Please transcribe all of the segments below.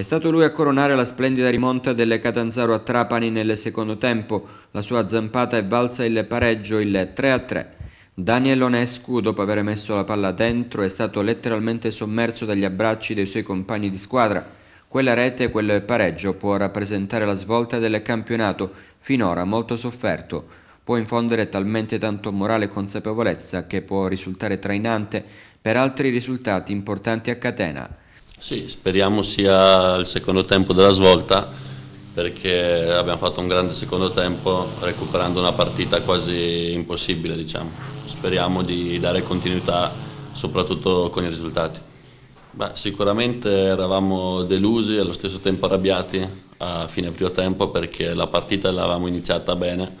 È stato lui a coronare la splendida rimonta delle Catanzaro a Trapani nel secondo tempo, la sua zampata è valsa il pareggio, il 3-3. Daniel Onescu, dopo aver messo la palla dentro, è stato letteralmente sommerso dagli abbracci dei suoi compagni di squadra. Quella rete e quel pareggio può rappresentare la svolta del campionato, finora molto sofferto. Può infondere talmente tanto morale e consapevolezza che può risultare trainante per altri risultati importanti a catena. Sì, speriamo sia il secondo tempo della svolta perché abbiamo fatto un grande secondo tempo recuperando una partita quasi impossibile diciamo. Speriamo di dare continuità soprattutto con i risultati. Beh, sicuramente eravamo delusi e allo stesso tempo arrabbiati a fine primo tempo perché la partita l'avevamo iniziata bene.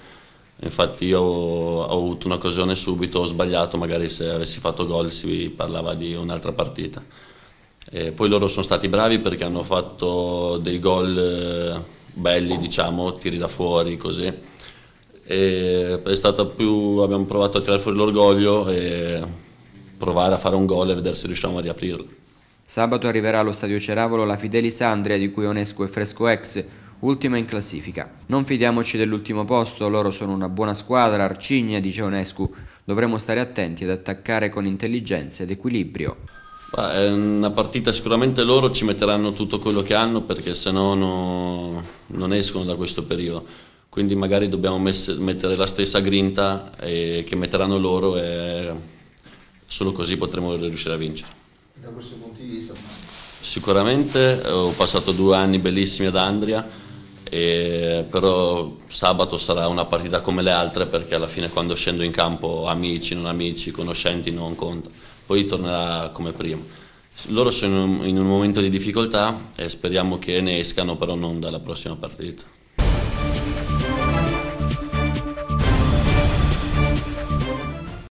Infatti io ho avuto un'occasione subito, ho sbagliato, magari se avessi fatto gol si parlava di un'altra partita. Eh, poi loro sono stati bravi perché hanno fatto dei gol eh, belli, diciamo, tiri da fuori, così. E è stata più, abbiamo provato a tirare fuori l'orgoglio e provare a fare un gol e vedere se riusciamo a riaprirlo. Sabato arriverà allo stadio Ceravolo la Fidelis Andrea di cui Onesco è fresco ex, ultima in classifica. Non fidiamoci dell'ultimo posto, loro sono una buona squadra, arcigna, dice Onescu. Dovremo stare attenti ad attaccare con intelligenza ed equilibrio. Bah, è una partita sicuramente loro ci metteranno tutto quello che hanno perché se no, non escono da questo periodo. Quindi magari dobbiamo messe, mettere la stessa grinta e, eh, che metteranno loro e solo così potremo riuscire a vincere. Da questo punto di vista? Sicuramente eh, ho passato due anni bellissimi ad Andria, e, però sabato sarà una partita come le altre perché alla fine quando scendo in campo amici, non amici, conoscenti non conta poi tornerà come prima. Loro sono in un momento di difficoltà e speriamo che ne escano però non dalla prossima partita.